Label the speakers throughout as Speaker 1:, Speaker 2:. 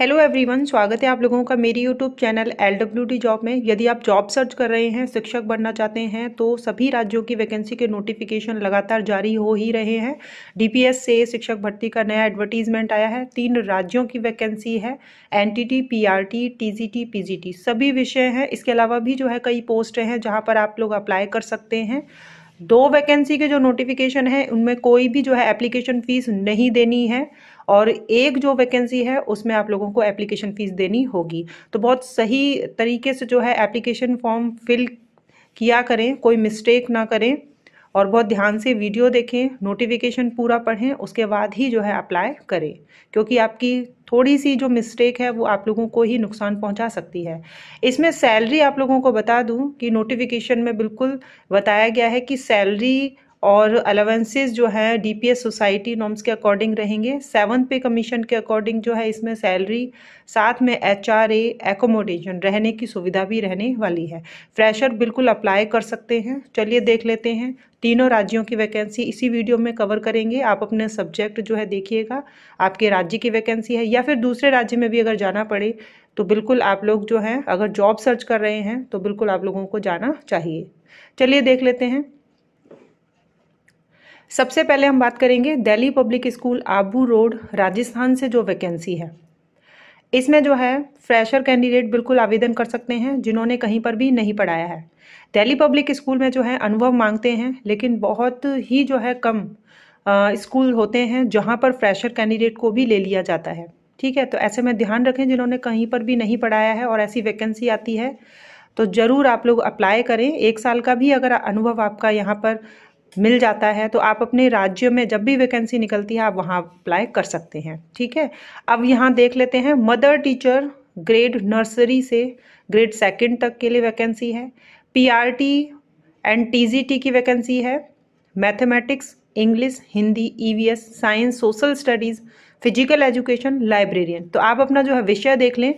Speaker 1: hello everyone स्वागत है आप लोगों का मेरी YouTube channel L W D job में यदि आप जॉब सर्च कर रहे हैं शिक्षक बनना चाहते हैं तो सभी राज्यों की वैकेंसी के नोटिफिकेशन लगातार जारी हो ही रहे हैं डीपीएस से शिक्षक भर्ती का नया एडवर्टीजमेंट आया है तीन राज्यों की वैकेंसी है एन टी टी सभी विषय हैं इसके अलावा भी जो है कई पोस्ट हैं जहाँ पर आप लोग अप्लाई कर सकते हैं दो वैकेंसी के जो नोटिफिकेशन है उनमें कोई भी जो है एप्लीकेशन फ़ीस नहीं देनी है और एक जो वैकेंसी है उसमें आप लोगों को एप्लीकेशन फ़ीस देनी होगी तो बहुत सही तरीके से जो है एप्लीकेशन फॉर्म फिल किया करें कोई मिस्टेक ना करें और बहुत ध्यान से वीडियो देखें नोटिफिकेशन पूरा पढ़ें उसके बाद ही जो है अप्लाई करें क्योंकि आपकी थोड़ी सी जो मिस्टेक है वो आप लोगों को ही नुकसान पहुंचा सकती है इसमें सैलरी आप लोगों को बता दूं कि नोटिफिकेशन में बिल्कुल बताया गया है कि सैलरी और अलावेंसेज जो है डीपीएस सोसाइटी नॉर्म्स के अकॉर्डिंग रहेंगे सेवन पे कमीशन के अकॉर्डिंग जो है इसमें सैलरी साथ में एच आर एकोमोडेशन रहने की सुविधा भी रहने वाली है फ्रेशर बिल्कुल अप्लाई कर सकते हैं चलिए देख लेते हैं तीनों राज्यों की वैकेंसी इसी वीडियो में कवर करेंगे आप अपने सब्जेक्ट जो है देखिएगा आपके राज्य की वैकेंसी है या फिर दूसरे राज्य में भी अगर जाना पड़े तो बिल्कुल आप लोग जो है अगर जॉब सर्च कर रहे हैं तो बिल्कुल आप लोगों को जाना चाहिए चलिए देख लेते हैं सबसे पहले हम बात करेंगे Delhi Public School Abu Road Rajasthan से जो वैकेंसी है इसमें जो है फ्रेशर कैंडिडेट बिल्कुल आवेदन कर सकते हैं जिन्होंने कहीं पर भी नहीं पढ़ाया है दिल्ली पब्लिक स्कूल में जो है अनुभव मांगते हैं लेकिन बहुत ही जो है कम स्कूल होते हैं जहाँ पर फ्रेशर कैंडिडेट को भी ले लिया जाता है ठीक है तो ऐसे में ध्यान रखें जिन्होंने कहीं पर भी नहीं पढ़ाया है और ऐसी वैकेंसी आती है तो ज़रूर आप लोग अप्लाई करें एक साल का भी अगर अनुभव आपका यहाँ पर मिल जाता है तो आप अपने राज्य में जब भी वैकेंसी निकलती है आप वहाँ अप्लाई कर सकते हैं ठीक है अब यहाँ देख लेते हैं मदर टीचर ग्रेड नर्सरी से ग्रेड सेकंड तक के लिए वैकेंसी है पीआरटी एंड टीजीटी की वैकेंसी है mathematics English Hindi EVS science social studies physical education librarian तो आप अपना जो है विषय देख लें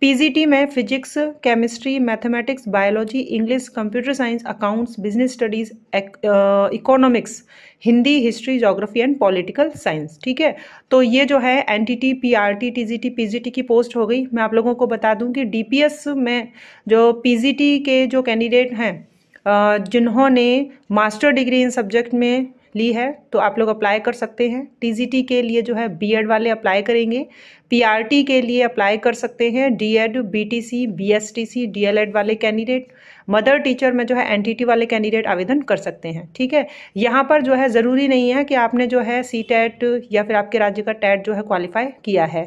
Speaker 1: पीजीटी में physics chemistry mathematics biology English computer science accounts business studies economics Hindi history geography and political science ठीक है तो ये जो है N T T P R T T G T P G T की पोस्ट हो गई मैं आप लोगों को बता दूं कि डी पी एस में जो पी जी टी के जो कैंडिडेट हैं जिन्होंने मास्टर डिग्री इन सब्जेक्ट में ली है तो आप लोग अप्लाई कर सकते हैं टी जी टी के लिए जो है बी एड वाले अप्लाई करेंगे पीआरटी के लिए अप्लाई कर सकते हैं डीएड, बीटीसी, बीएसटीसी, डीएलएड वाले कैंडिडेट मदर टीचर में जो है एनटीटी वाले कैंडिडेट आवेदन कर सकते हैं ठीक है यहाँ पर जो है ज़रूरी नहीं है कि आपने जो है सी टेट e या फिर आपके राज्य का टैट e जो है क्वालिफाई किया है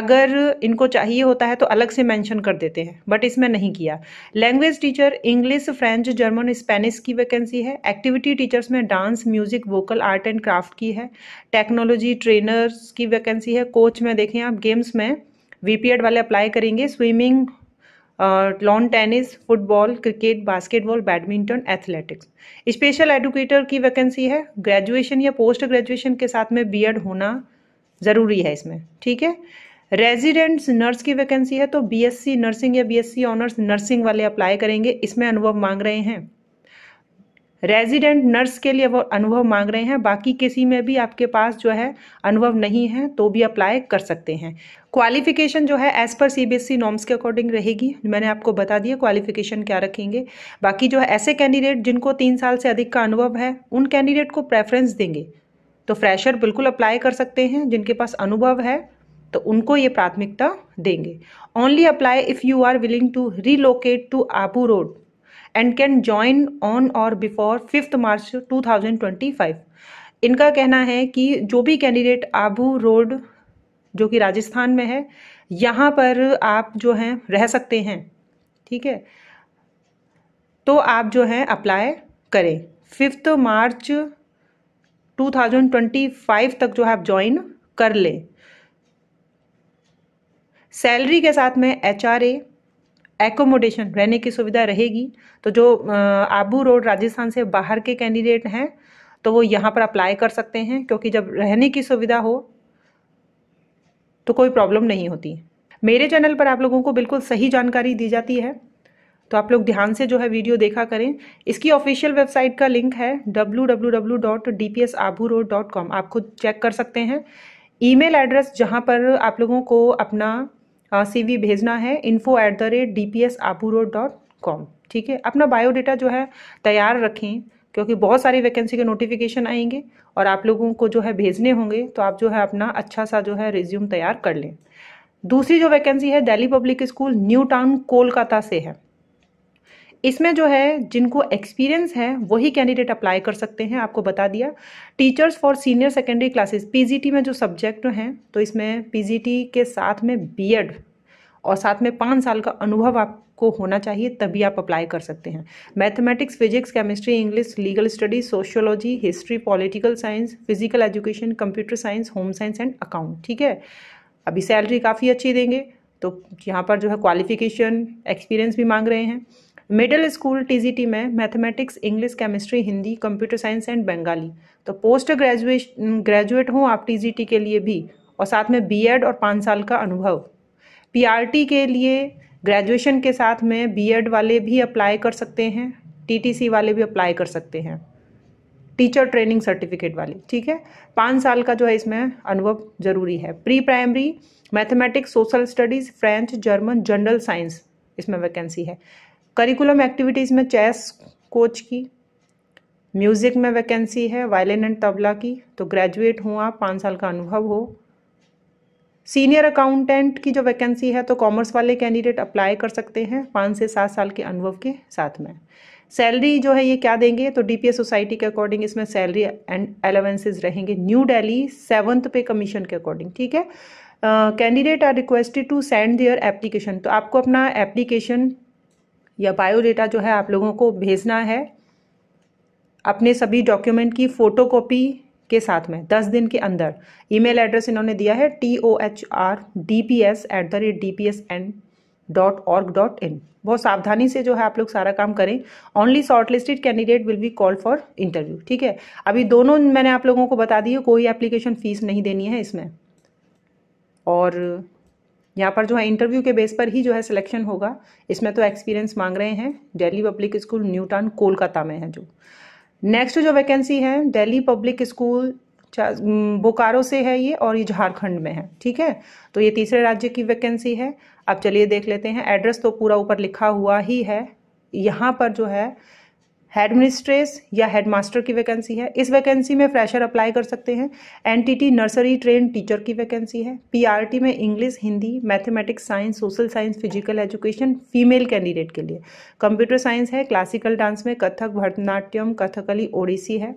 Speaker 1: अगर इनको चाहिए होता है तो अलग से मैंशन कर देते हैं बट इसमें नहीं किया language teacher English French German Spanish की वैकेंसी है एक्टिविटी टीचर्स में dance music vocal art and craft की है टेक्नोलॉजी ट्रेनर्स की वैकेंसी है कोच में देखें आप गेम्स में वी वाले अप्लाई करेंगे swimming lawn tennis football cricket basketball badminton athletics special educator की वैकेंसी है ग्रेजुएशन या पोस्ट ग्रेजुएशन के साथ में बीएड होना ज़रूरी है इसमें ठीक है रेजिडेंट्स नर्स की वैकेंसी है तो बीएससी नर्सिंग या बीएससी ऑनर्स नर्सिंग वाले अप्लाई करेंगे इसमें अनुभव मांग रहे हैं रेजिडेंट नर्स के लिए वो अनुभव मांग रहे हैं बाकी किसी में भी आपके पास जो है अनुभव नहीं है तो भी अप्लाई कर सकते हैं क्वालिफिकेशन जो है एज पर सीबीएसई नॉर्म्स के अकॉर्डिंग रहेगी मैंने आपको बता दिया क्वालिफिकेशन क्या रखेंगे बाकी जो है ऐसे कैंडिडेट जिनको तीन साल से अधिक का अनुभव है उन कैंडिडेट को प्रेफरेंस देंगे तो फ्रेशर बिल्कुल अप्लाई कर सकते हैं जिनके पास अनुभव है तो उनको ये प्राथमिकता देंगे only apply if you are willing to relocate to Abu Road and can join on or before fifth March 2025 इनका कहना है कि जो भी कैंडिडेट आबू रोड जो कि राजस्थान में है यहाँ पर आप जो हैं रह सकते हैं ठीक है तो आप जो है अप्लाई करें फिफ्थ मार्च 2025 तक जो है आप ज्वाइन कर लें सैलरी के साथ में एच आर एकोमोडेशन रहने की सुविधा रहेगी तो जो आबू रोड राजस्थान से बाहर के कैंडिडेट हैं तो वो यहाँ पर अप्लाई कर सकते हैं क्योंकि जब रहने की सुविधा हो तो कोई प्रॉब्लम नहीं होती मेरे चैनल पर आप लोगों को बिल्कुल सही जानकारी दी जाती है तो आप लोग ध्यान से जो है वीडियो देखा करें इसकी ऑफिशियल वेबसाइट का लिंक है www.dpsaburoad.com आप खुद चेक कर सकते हैं ईमेल एड्रेस जहां पर आप लोगों को अपना सी हाँ, वी भेजना है info at the rate D P S Abu road dot com ठीक है अपना बायोडाटा जो है तैयार रखें क्योंकि बहुत सारी वैकेंसी के नोटिफिकेशन आएंगे और आप लोगों को जो है भेजने होंगे तो आप जो है अपना अच्छा सा जो है रिज्यूम तैयार कर लें दूसरी जो वैकेंसी है Delhi Public School New Town Kolkata से है इसमें जो है जिनको एक्सपीरियंस है वही कैंडिडेट अप्लाई कर सकते हैं आपको बता दिया teachers for senior secondary classes PGT में जो सब्जेक्ट हैं तो इसमें पीजीटी के साथ में बीएड और साथ में पाँच साल का अनुभव आपको होना चाहिए तभी आप अप्लाई कर सकते हैं mathematics physics chemistry English legal studies sociology history political science physical education computer science home science and account ठीक है अभी सैलरी काफ़ी अच्छी देंगे तो यहाँ पर जो है क्वालिफिकेशन एक्सपीरियंस भी मांग रहे हैं मिडिल स्कूल टीजीटी में mathematics English chemistry Hindi computer science and Bengali तो पोस्ट ग्रेजुएशन ग्रेजुएट हूँ आप टीजीटी के लिए भी और साथ में बीएड और पाँच साल का अनुभव पीआरटी के लिए ग्रेजुएशन के साथ में बीएड वाले भी अप्लाई कर सकते हैं टीटीसी वाले भी अप्लाई कर सकते हैं टीचर ट्रेनिंग सर्टिफिकेट वाले ठीक है पाँच साल का जो है इसमें अनुभव जरूरी है pre primary mathematics social studies French German general science इसमें वैकेंसी है करिकुलम एक्टिविटीज़ में चेस कोच की म्यूज़िक में वैकेंसी है वायलिन एंड तबला की तो ग्रेजुएट हों आप पाँच साल का अनुभव हो सीनियर अकाउंटेंट की जो वैकेंसी है तो कॉमर्स वाले कैंडिडेट अप्लाई कर सकते हैं पाँच से सात साल के अनुभव के साथ में सैलरी जो है ये क्या देंगे तो डीपीएस सोसाइटी के अकॉर्डिंग इसमें सैलरी एंड अलावेंसेज रहेंगे new Delhi seventh pay commission के अकॉर्डिंग ठीक है candidate are requested to send their application तो आपको अपना एप्लीकेशन या बायोडेटा जो है आप लोगों को भेजना है अपने सभी डॉक्यूमेंट की फ़ोटोकॉपी के साथ में दस दिन के अंदर ईमेल एड्रेस इन्होंने दिया है T O H R D P S at the rate D P S N dot org dot in बहुत सावधानी से जो है आप लोग सारा काम करें only short listed candidate will be call for interview ठीक है अभी दोनों मैंने आप लोगों को बता दी है कोई एप्लीकेशन फीस नहीं देनी है इसमें और यहाँ पर जो है इंटरव्यू के बेस पर ही जो है सिलेक्शन होगा इसमें तो एक्सपीरियंस मांग रहे हैं Delhi Public School New Town Kolkata में है जो नेक्स्ट जो वैकेंसी है दिल्ली पब्लिक स्कूल बोकारो से है ये और ये झारखंड में है ठीक है तो ये तीसरे राज्य की वैकेंसी है अब चलिए देख लेते हैं एड्रेस तो पूरा ऊपर लिखा हुआ ही है यहाँ पर जो है हेड मिनिस्ट्रेस या हेड मास्टर की वैकेंसी है इस वैकेंसी में फ्रेशर अप्लाई कर सकते हैं एनटीटी नर्सरी ट्रेन टीचर की वैकेंसी है पीआरटी में English Hindi mathematics science social science physical education female candidate के लिए कंप्यूटर साइंस है क्लासिकल डांस में कथक भरतनाट्यम कथकली ओडिसी है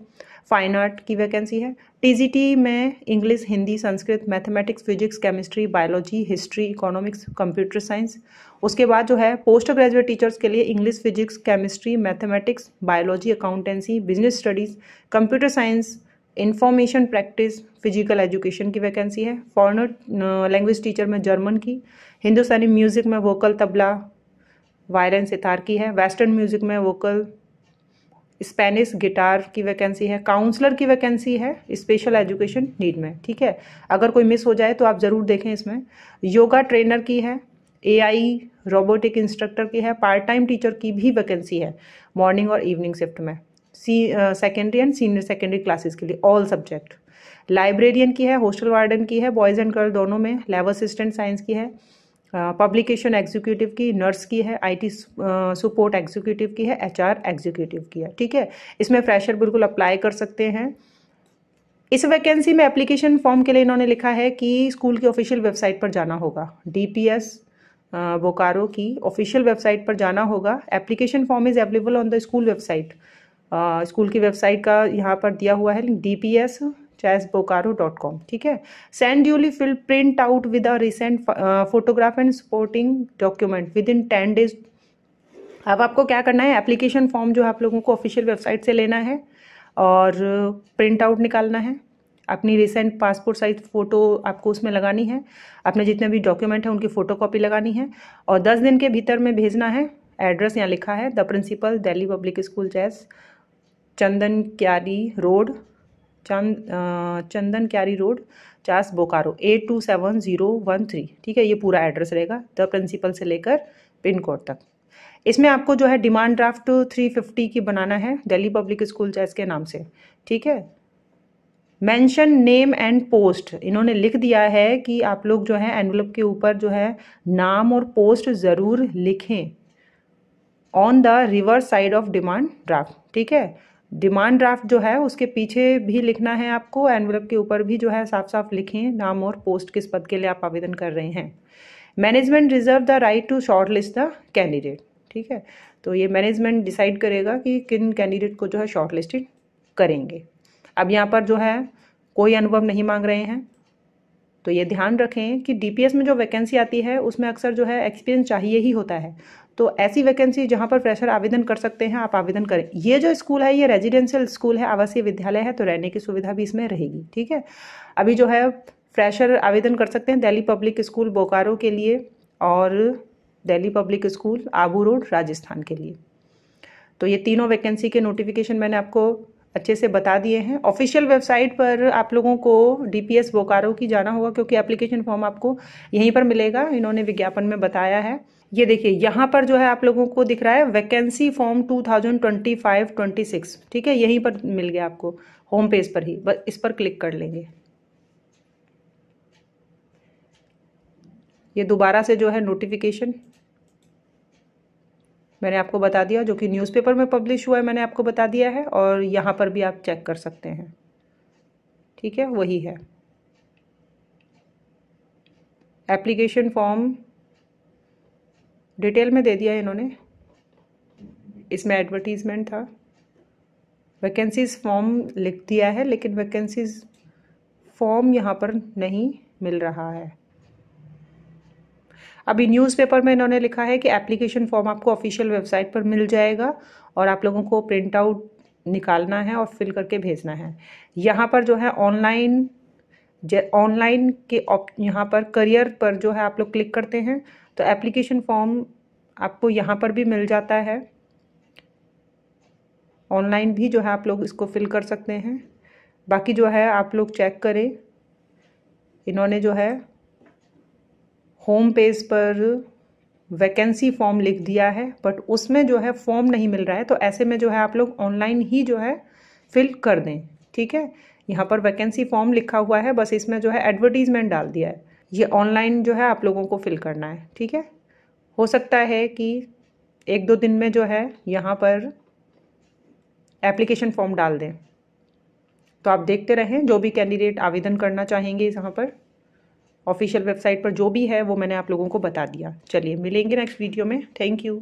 Speaker 1: फाइन आर्ट की वैकेंसी है टीजीटी में English Hindi Sanskrit mathematics physics chemistry biology history economics computer science उसके बाद जो है पोस्ट ग्रेजुएट टीचर्स के लिए English physics chemistry mathematics biology accountancy business studies computer science information practice physical education की वैकेंसी है फॉरनर लैंग्वेज टीचर में जर्मन की हिंदुस्तानी म्यूज़िक में वोकल तबला वायरन सितार की है वेस्टर्न म्यूज़िक में वोकल स्पेनिश गिटार की वैकेंसी है काउंसलर की वैकेंसी है स्पेशल एजुकेशन नीड में ठीक है अगर कोई मिस हो जाए तो आप ज़रूर देखें इसमें योगा ट्रेनर की है एआई रोबोटिक इंस्ट्रक्टर की है पार्ट टाइम टीचर की भी वैकेंसी है मॉर्निंग और इवनिंग शिफ्ट में सी secondary and senior secondary classes के लिए ऑल सब्जेक्ट लाइब्रेरियन की है हॉस्टल वार्डन की है बॉयज़ एंड गर्ल दोनों में लैब असिस्टेंट साइंस की है पब्लिकेशन एग्जीक्यूटिव की नर्स की है आईटी सपोर्ट एग्जीक्यूटिव की है एचआर एग्जीक्यूटिव की है ठीक है इसमें फ्रेशर बिल्कुल अप्लाई कर सकते हैं इस वैकेंसी में एप्लीकेशन फॉर्म के लिए इन्होंने लिखा है कि स्कूल की ऑफिशियल वेबसाइट पर जाना होगा डीपीएस बोकारो की ऑफिशियल वेबसाइट पर जाना होगा application form is available on the school website school की वेबसाइट का यहाँ पर दिया हुआ है D P S Chas Bokaro dot com ठीक है send duly fill print out with a recent photograph and supporting document within ten days अब आपको क्या करना है एप्लीकेशन फॉर्म जो आप लोगों को ऑफिशियल वेबसाइट से लेना है और प्रिंट uh, आउट निकालना है अपनी रिसेंट पासपोर्ट साइज फ़ोटो आपको उसमें लगानी है अपने जितने भी डॉक्यूमेंट हैं उनकी फ़ोटो कॉपी लगानी है और दस दिन के भीतर में भेजना है एड्रेस यहाँ लिखा है the principal Delhi Public School Chas Chandan Kyari Road चंद Chandan Kyari Road Chas Bokaro eight two seven zero one three ठीक है ये पूरा एड्रेस रहेगा द प्रिंसिपल से लेकर पिन कोड तक इसमें आपको जो है डिमांड ड्राफ्ट थ्री फिफ्टी की बनाना है दिल्ली पब्लिक स्कूल चैस के नाम से ठीक है मेंशन नेम एंड पोस्ट इन्होंने लिख दिया है कि आप लोग जो है एनवलप के ऊपर जो है नाम और पोस्ट ज़रूर लिखें on the reverse side of demand draft ठीक है डिमांड ड्राफ्ट जो है उसके पीछे भी लिखना है आपको एनवलप के ऊपर भी जो है साफ साफ लिखें नाम और पोस्ट किस पद के लिए आप आवेदन कर रहे हैं management reserve the right to short list the candidate ठीक है तो ये मैनेजमेंट डिसाइड करेगा कि किन कैंडिडेट को जो है शॉर्ट लिस्टेड करेंगे अब यहाँ पर जो है कोई अनुभव नहीं मांग रहे हैं तो ये ध्यान रखें कि डीपीएस में जो वैकेंसी आती है उसमें अक्सर जो है एक्सपीरियंस चाहिए ही होता है तो ऐसी वैकेंसी जहाँ पर फ्रेशर आवेदन कर सकते हैं आप आवेदन करें ये जो स्कूल है ये रेजिडेंशियल स्कूल है आवासीय विद्यालय है तो रहने की सुविधा भी इसमें रहेगी ठीक है अभी जो है फ्रेशर आवेदन कर सकते हैं दिल्ली पब्लिक स्कूल बोकारो के लिए और Delhi Public School Abu Road Rajasthan के लिए तो ये तीनों वैकेंसी के नोटिफिकेशन मैंने आपको अच्छे से बता दिए हैं ऑफिशियल वेबसाइट पर आप लोगों को डीपीएस बोकारो की जाना होगा क्योंकि एप्लीकेशन फॉर्म आपको यहीं पर मिलेगा इन्होंने विज्ञापन में बताया है ये देखिए यहाँ पर जो है आप लोगों को दिख रहा है वैकेंसी फॉर्म 2025-26 ठीक है यहीं पर मिल गया आपको होम पेज पर ही बस इस पर क्लिक कर लेंगे ये दोबारा से जो है नोटिफिकेशन मैंने आपको बता दिया जो कि न्यूज़पेपर में पब्लिश हुआ है मैंने आपको बता दिया है और यहाँ पर भी आप चेक कर सकते हैं ठीक है वही है एप्लीकेशन फॉर्म डिटेल में दे दिया इन्होंने इसमें एडवर्टीज़मेंट था वैकेंसीज़ फॉर्म लिख दिया है लेकिन वैकेंसीज़ फॉर्म यहाँ पर नहीं मिल रहा है अभी न्यूज़पेपर में इन्होंने लिखा है कि एप्लीकेशन फॉर्म आपको ऑफिशियल वेबसाइट पर मिल जाएगा और आप लोगों को प्रिंट आउट निकालना है और फिल करके भेजना है यहाँ पर जो है ऑनलाइन ऑनलाइन के यहाँ पर करियर पर जो है आप लोग क्लिक करते हैं तो एप्लीकेशन फॉर्म आपको यहाँ पर भी मिल जाता है ऑनलाइन भी जो है आप लोग इसको फिल कर सकते हैं बाकी जो है आप लोग चेक करें इन्होंने जो है होम पेज पर वैकेंसी फॉर्म लिख दिया है बट उसमें जो है फॉर्म नहीं मिल रहा है तो ऐसे में जो है आप लोग ऑनलाइन ही जो है फिल कर दें ठीक है यहाँ पर वैकेंसी फॉर्म लिखा हुआ है बस इसमें जो है एडवर्टीज़मेंट डाल दिया है ये ऑनलाइन जो है आप लोगों को फिल करना है ठीक है हो सकता है कि एक दो दिन में जो है यहाँ पर एप्लीकेशन फॉर्म डाल दें तो आप देखते रहें जो भी कैंडिडेट आवेदन करना चाहेंगे यहाँ पर ऑफिशियल वेबसाइट पर जो भी है वो मैंने आप लोगों को बता दिया चलिए मिलेंगे नेक्स्ट वीडियो में थैंक यू